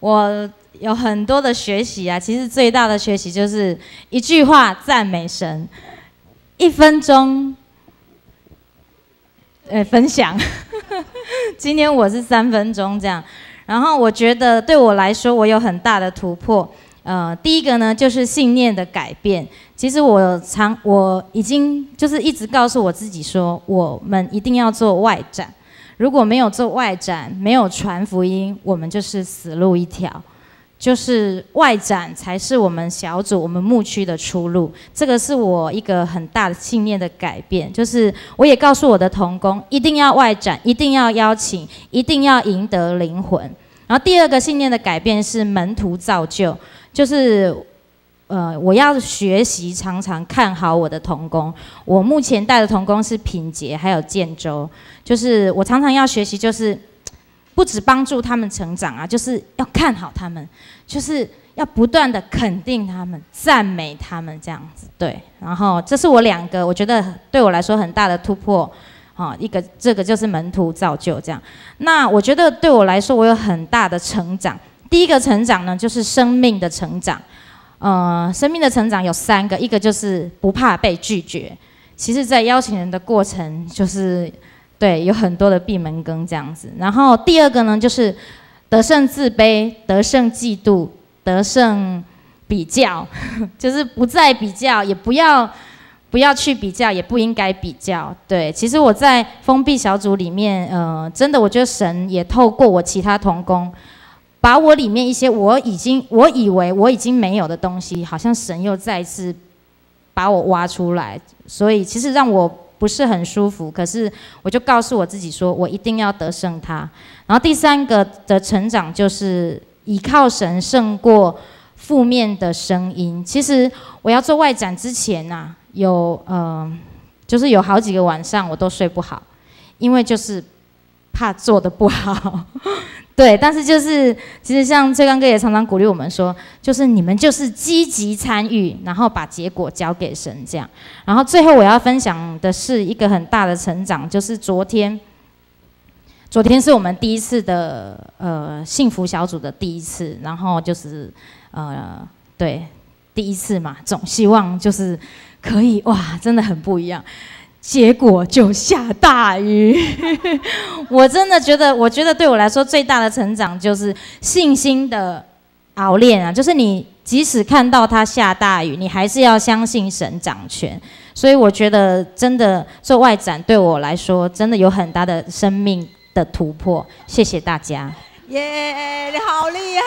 我有很多的学习啊，其实最大的学习就是一句话赞美神，一分钟，呃，分享。今天我是三分钟这样，然后我觉得对我来说，我有很大的突破。呃，第一个呢就是信念的改变。其实我常我已经就是一直告诉我自己说，我们一定要做外展。如果没有做外展，没有传福音，我们就是死路一条。就是外展才是我们小组、我们牧区的出路。这个是我一个很大的信念的改变，就是我也告诉我的同工，一定要外展，一定要邀请，一定要赢得灵魂。然后第二个信念的改变是门徒造就，就是。呃，我要学习常常看好我的童工。我目前带的童工是品杰还有建州，就是我常常要学习，就是不止帮助他们成长啊，就是要看好他们，就是要不断的肯定他们、赞美他们这样子。对，然后这是我两个，我觉得对我来说很大的突破。好，一个这个就是门徒造就这样。那我觉得对我来说，我有很大的成长。第一个成长呢，就是生命的成长。呃，生命的成长有三个，一个就是不怕被拒绝。其实，在邀请人的过程，就是对有很多的闭门羹这样子。然后第二个呢，就是得胜自卑、得胜嫉妒、得胜比较，就是不再比较，也不要不要去比较，也不应该比较。对，其实我在封闭小组里面，呃，真的，我觉得神也透过我其他同工。把我里面一些我已经我以为我已经没有的东西，好像神又再次把我挖出来，所以其实让我不是很舒服。可是我就告诉我自己说，我一定要得胜他。然后第三个的成长就是依靠神胜过负面的声音。其实我要做外展之前呐，有呃，就是有好几个晚上我都睡不好，因为就是。怕做的不好，对，但是就是其实像崔刚哥也常常鼓励我们说，就是你们就是积极参与，然后把结果交给神这样。然后最后我要分享的是一个很大的成长，就是昨天，昨天是我们第一次的呃幸福小组的第一次，然后就是呃对第一次嘛，总希望就是可以哇，真的很不一样。结果就下大雨，我真的觉得，我觉得对我来说最大的成长就是信心的熬练啊！就是你即使看到它下大雨，你还是要相信神掌权。所以我觉得真的做外展对我来说真的有很大的生命的突破。谢谢大家，耶，你好厉害。